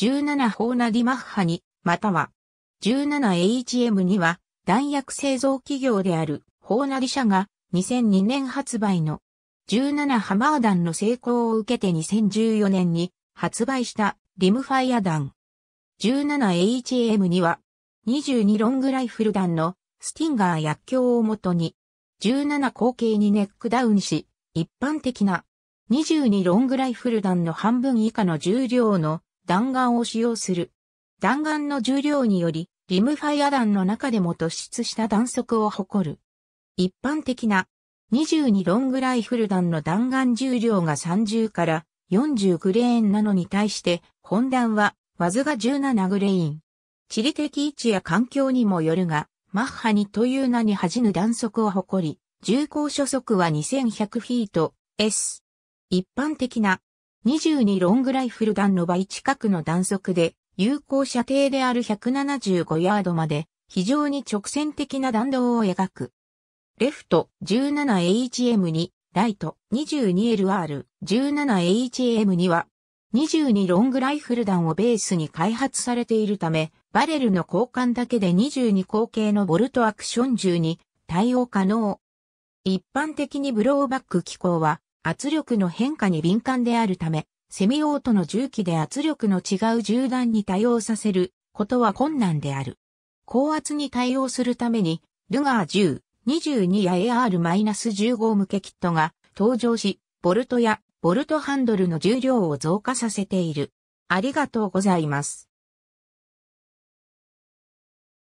17ホーナディマッハに、または 17HM には弾薬製造企業であるホーナディ社が2002年発売の17ハマー弾の成功を受けて2014年に発売したリムファイア弾。17HM には22ロングライフル弾のスティンガー薬莢をもとに17口径にネックダウンし一般的な22ロングライフル弾の半分以下の重量の弾丸を使用する。弾丸の重量により、リムファイア弾の中でも突出した弾速を誇る。一般的な22ロングライフル弾の弾丸重量が30から40グレーンなのに対して、本弾はわずか17グレイン。地理的位置や環境にもよるが、マッハ2という名に恥じぬ弾速を誇り、重厚初速は2100フィート S。一般的な22ロングライフル弾の倍近くの弾速で、有効射程である175ヤードまで、非常に直線的な弾道を描く。レフト 17HM2、ライト 22LR、17HM2 は、22ロングライフル弾をベースに開発されているため、バレルの交換だけで22口径のボルトアクション銃に対応可能。一般的にブローバック機構は圧力の変化に敏感であるため、セミオートの重機で圧力の違う銃弾に対応させることは困難である。高圧に対応するために、ルガー10、22や AR-15 向けキットが登場し、ボルトやボルトハンドルの重量を増加させている。ありがとうございます。